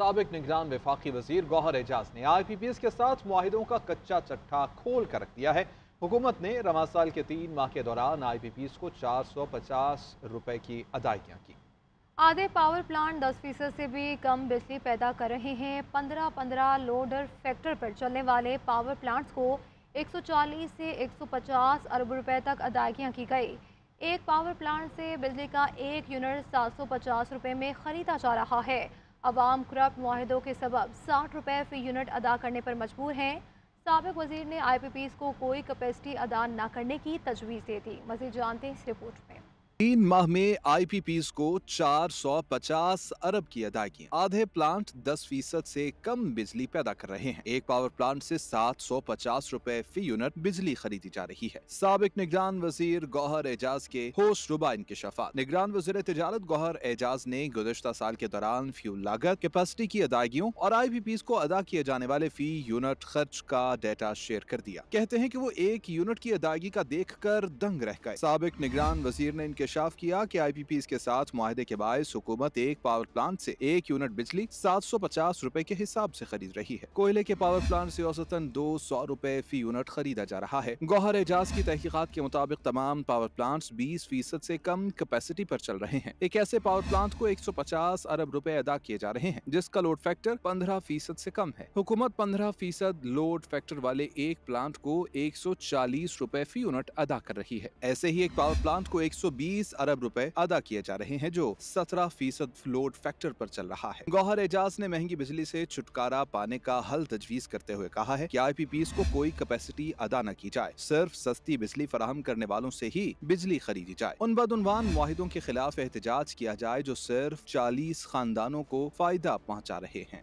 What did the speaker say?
सबक निगरान विफाकी वजीर गौहर एजाज ने आई पी पी एस के साथ माहिदों का कच्चा चट्टा खोल कर रख दिया है हुकूमत ने रवा साल के तीन माह के दौरान आई पी पी एस को चार सौ पचास रुपये की अदायगियाँ की आधे पावर प्लांट दस फीसद से भी कम बिजली पैदा कर रहे हैं पंद्रह पंद्रह लोडर फैक्टर पर चलने वाले पावर प्लांट्स को एक सौ चालीस से एक सौ पचास अरब रुपए तक अदायगियाँ की गई एक पावर प्लांट से बिजली का एक यूनिट सात सौ पचास रुपये में ख़रीदा जा रहा है अवाम क्रप माहदों के सबब साठ रुपये फ़ी यूनिट अदा करने पर मजबूर हैं सबक वजीर ने आई पी पीज़ को कोई कैपेसिटी अदा न करने की तजवीज़ दे दी मजीद जानते हैं इस रिपोर्ट में तीन माह में आई को 450 अरब की अदायगी आधे प्लांट 10 फीसद से कम बिजली पैदा कर रहे हैं एक पावर प्लांट से 750 रूपए फी यूनिट बिजली खरीदी जा रही है सबक निगरान वजीर गौहर एजाज के होश रुबा शफा निगरान वजीर तजारत गौहर एजाज ने गुजशत साल के दौरान फ्यूल लागत कैपेसिटी की अदायगियों और आई पी को अदा किए जाने वाले फी यूनिट खर्च का डेटा शेयर कर दिया कहते हैं की वो एक यूनिट की अदायगी का देख कर दंग रह गए सबक निगरान वजीर ने इनके इंकशाफ किया कि आई के साथ माहे के बायस हुकूमत एक पावर प्लांट से एक यूनिट बिजली सात सौ पचास रूपए के हिसाब से खरीद रही है कोयले के पावर प्लांट से औसतन दो सौ रूपए फी यूनिट खरीदा जा रहा है गौहर एजाज की तहकीकत के मुताबिक तमाम पावर प्लांट बीस फीसद ऐसी कम कैपेसिटी आरोप चल रहे हैं एक ऐसे पावर प्लांट को एक सौ पचास अरब रूपए अदा किए जा रहे हैं जिसका लोड फैक्टर पंद्रह फीसद ऐसी कम है हुकूमत पंद्रह फीसद लोड फैक्टर वाले एक प्लांट को एक सौ चालीस रूपए फी यूनिट अदा कर रही है ऐसे ही एक पावर प्लांट को एक सौ बीस तीस अरब रूपए अदा किए जा रहे हैं जो सत्रह फीसद लोड फैक्टर पर चल रहा है गौहर एजाज ने महंगी बिजली से छुटकारा पाने का हल तजवीज करते हुए कहा है कि आई को कोई कैपेसिटी अदा न की जाए सिर्फ सस्ती बिजली फराहम करने वालों से ही बिजली खरीदी जाए उन बदनवान माहिदों के खिलाफ एहतजाज किया जाए जो सिर्फ चालीस खानदानों को फायदा पहुँचा रहे हैं